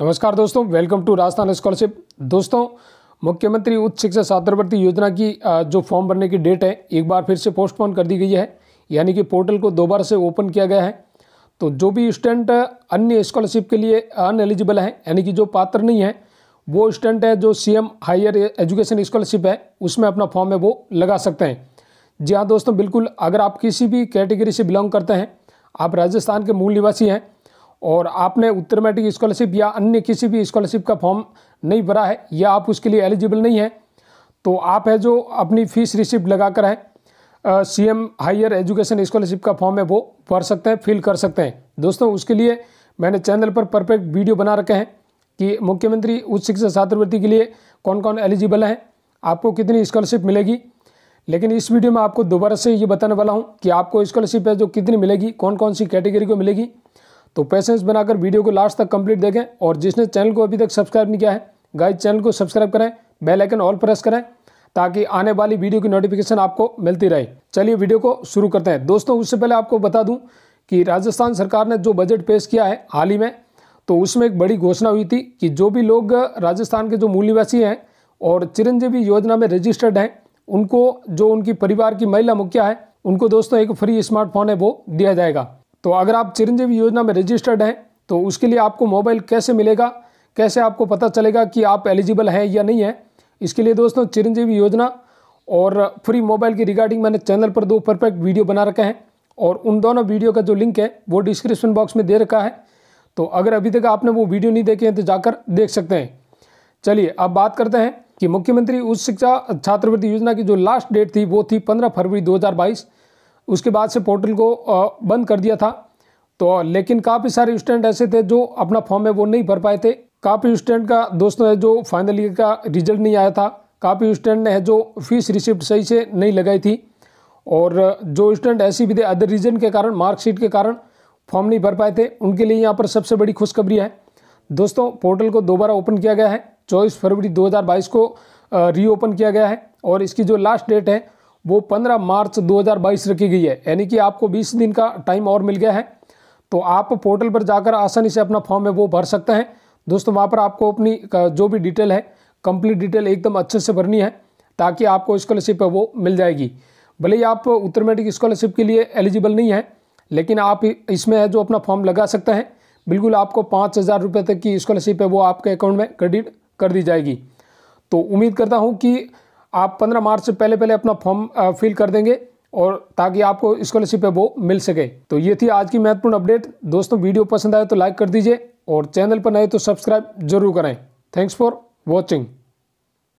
नमस्कार दोस्तों welcome to Rajasthan scholarship दोस्तों मुख्यमंत्री उच्च शिक्षा छात्रवृत्ति योजना की जो फॉर्म भरने की डेट है एक बार फिर से पोस्टपोन कर दी गई है यानी कि पोर्टल को दोबारा से ओपन किया गया है तो जो भी स्टूडेंट अन्य स्कॉलरशिप के लिए अन एलिजिबल यानी कि जो पात्र नहीं है वो स्टूडेंट है जो सी हायर एजुकेशन स्कॉलरशिप है उसमें अपना फॉर्म है वो लगा सकते हैं जी हाँ दोस्तों बिल्कुल अगर आप किसी भी कैटेगरी से बिलोंग करते हैं आप राजस्थान के मूल निवासी हैं और आपने उत्तर मैट्रिक स्कॉलरशिप या अन्य किसी भी स्कॉलरशिप का फॉर्म नहीं भरा है या आप उसके लिए एलिजिबल नहीं है तो आप है जो अपनी फ़ीस रिसिप्ट लगा कर हैं C M higher education scholarship का फॉर्म है वो भर सकते हैं फिल कर सकते हैं दोस्तों उसके लिए मैंने चैनल पर परफेक्ट वीडियो बना रखे हैं कि मुख्यमंत्री उच्च शिक्षा छात्रवृत्ति के लिए कौन कौन एलिजिबल हैं आपको कितनी स्कॉलरशिप मिलेगी लेकिन इस वीडियो में आपको दोबारा से ये बताने वाला हूँ कि आपको स्कॉलरशिप है जो कितनी मिलेगी कौन कौन सी कैटेगरी को मिलेगी तो पैसेंस बनाकर वीडियो को लास्ट तक कंप्लीट देखें और जिसने चैनल को अभी तक सब्सक्राइब नहीं किया है गाइज चैनल को सब्सक्राइब करें बेल आइकन ऑल प्रेस करें ताकि आने वाली वीडियो की नोटिफिकेशन आपको मिलती रहे चलिए वीडियो को शुरू करते हैं दोस्तों उससे पहले आपको बता दूँ कि राजस्थान सरकार ने जो बजट पेश किया है हाल ही में तो उसमें एक बड़ी घोषणा हुई थी कि जो भी लोग राजस्थान के जो मूल निवासी हैं और चिरंजीवी योजना में रजिस्टर्ड हैं उनको जो उनकी परिवार की महिला मुखिया है उनको दोस्तों एक फ्री स्मार्टफोन है वो दिया जाएगा तो अगर आप चिरंजीवी योजना में रजिस्टर्ड हैं तो उसके लिए आपको मोबाइल कैसे मिलेगा कैसे आपको पता चलेगा कि आप एलिजिबल हैं या नहीं हैं इसके लिए दोस्तों चिरंजीवी योजना और फ्री मोबाइल की रिगार्डिंग मैंने चैनल पर दो परफेक्ट वीडियो बना रखे हैं और उन दोनों वीडियो का जो लिंक है वो डिस्क्रिप्शन बॉक्स में दे रखा है तो अगर अभी तक आपने वो वीडियो नहीं देखे हैं तो जाकर देख सकते हैं चलिए अब बात करते हैं कि मुख्यमंत्री उच्च शिक्षा छात्रवृत्ति योजना की जो लास्ट डेट थी वो थी पंद्रह फरवरी दो उसके बाद से पोर्टल को बंद कर दिया था तो लेकिन काफ़ी सारे स्टूडेंट ऐसे थे जो अपना फॉर्म है वो नहीं भर पाए थे काफ़ी स्टूडेंट का दोस्तों है जो फाइनल ईयर का रिजल्ट नहीं आया था काफ़ी स्टूडेंट ने जो फीस रिसिप्ट सही से नहीं लगाई थी और जो स्टूडेंट ऐसी भी थे अदर रीजन के कारण मार्कशीट के कारण फॉर्म नहीं भर पाए थे उनके लिए यहाँ पर सबसे बड़ी खुशखबरी है दोस्तों पोर्टल को दोबारा ओपन किया गया है चौबीस फरवरी दो को रीओपन किया गया है और इसकी जो लास्ट डेट है वो 15 मार्च 2022 रखी गई है यानी कि आपको 20 दिन का टाइम और मिल गया है तो आप पोर्टल पर जाकर आसानी से अपना फॉर्म है वो भर सकते हैं दोस्तों वहाँ पर आपको अपनी जो भी डिटेल है कंप्लीट डिटेल एकदम अच्छे से भरनी है ताकि आपको स्कॉलरशिप है वो मिल जाएगी भले ही आप उत्तर मेट्रिक स्कॉलरशिप के लिए एलिजिबल नहीं है लेकिन आप इसमें है जो अपना फॉर्म लगा सकते हैं बिल्कुल आपको पाँच हज़ार रुपये तक की स्कॉलरशिप है वो आपके अकाउंट में क्रेडिट कर दी जाएगी तो उम्मीद करता हूँ कि आप 15 मार्च से पहले पहले अपना फॉर्म फिल कर देंगे और ताकि आपको स्कॉलरशिप है वो मिल सके तो ये थी आज की महत्वपूर्ण अपडेट दोस्तों वीडियो पसंद आए तो लाइक कर दीजिए और चैनल पर नए तो सब्सक्राइब जरूर करें थैंक्स फॉर वॉचिंग